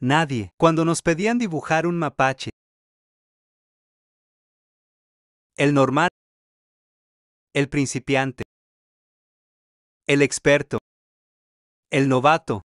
nadie, cuando nos pedían dibujar un mapache. El normal. El principiante. El experto. El novato.